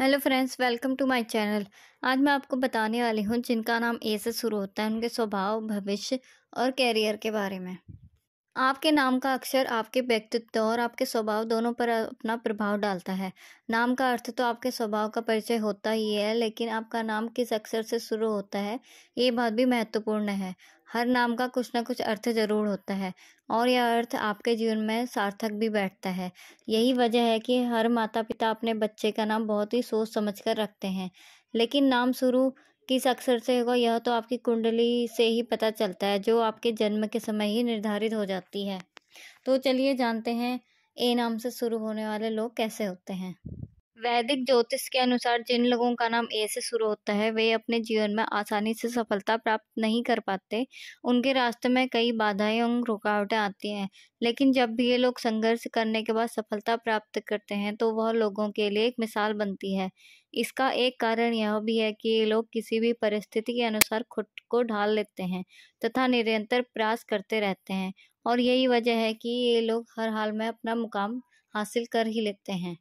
hello friends welcome to my channel आज मैं आपको बताने वाली हूँ जिनका नाम ए से शुरू होता है उनके स्वभाव भविष्य और कैरियर के बारे में आपके नाम का अक्षर आपके व्यक्तित्व और आपके स्वभाव दोनों पर अपना प्रभाव डालता है नाम का अर्थ तो आपके स्वभाव का परिचय होता ही है लेकिन आपका नाम किस अक्षर से शुरू होता है ये बात भी महत्वपूर्ण है हर नाम का कुछ ना कुछ अर्थ ज़रूर होता है और यह अर्थ आपके जीवन में सार्थक भी बैठता है यही वजह है कि हर माता पिता अपने बच्चे का नाम बहुत ही सोच समझ कर रखते हैं लेकिन नाम शुरू किस अक्षर से होगा यह तो आपकी कुंडली से ही पता चलता है जो आपके जन्म के समय ही निर्धारित हो जाती है तो चलिए जानते हैं ए नाम से शुरू होने वाले लोग कैसे होते हैं वैदिक ज्योतिष के अनुसार जिन लोगों का नाम ए से शुरू होता है वे अपने जीवन में आसानी से सफलता प्राप्त नहीं कर पाते उनके रास्ते में कई बाधाएं और रुकावटें आती हैं लेकिन जब भी ये लोग संघर्ष करने के बाद सफलता प्राप्त करते हैं तो वह लोगों के लिए एक मिसाल बनती है इसका एक कारण यह भी है कि ये लोग किसी भी परिस्थिति के अनुसार खुद को ढाल लेते हैं तथा निरंतर प्रयास करते रहते हैं और यही वजह है कि ये लोग हर हाल में अपना मुकाम हासिल कर ही लेते हैं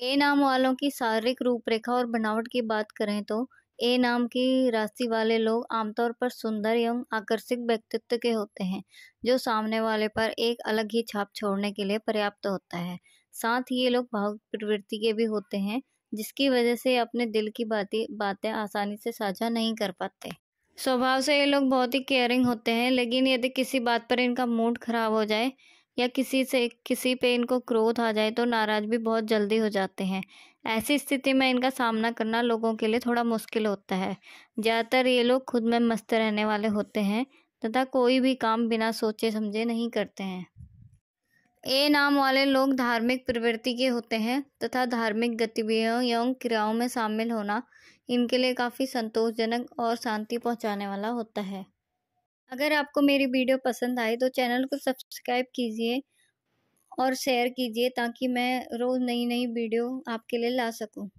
ए नाम वालों की शारीरिक रूपरेखा और बनावट की बात करें तो ए नाम की राशि वाले लोग आमतौर पर सुंदर एवं आकर्षक व्यक्तित्व के होते हैं जो सामने वाले पर एक अलग ही छाप छोड़ने के लिए पर्याप्त होता है साथ ही ये लोग भावुक प्रवृत्ति के भी होते हैं जिसकी वजह से अपने दिल की बातें बातें आसानी से साझा नहीं कर पाते स्वभाव से ये लोग बहुत ही केयरिंग होते हैं लेकिन यदि किसी बात पर इनका मूड खराब हो जाए या किसी से किसी पे इनको क्रोध आ जाए तो नाराज़ भी बहुत जल्दी हो जाते हैं ऐसी स्थिति में इनका सामना करना लोगों के लिए थोड़ा मुश्किल होता है ज़्यादातर ये लोग खुद में मस्त रहने वाले होते हैं तथा कोई भी काम बिना सोचे समझे नहीं करते हैं ए नाम वाले लोग धार्मिक प्रवृत्ति के होते हैं तथा धार्मिक गतिविधियों एवं क्रियाओं में शामिल होना इनके लिए काफ़ी संतोषजनक और शांति पहुंचाने वाला होता है अगर आपको मेरी वीडियो पसंद आए तो चैनल को सब्सक्राइब कीजिए और शेयर कीजिए ताकि मैं रोज़ नई नई वीडियो आपके लिए ला सकूँ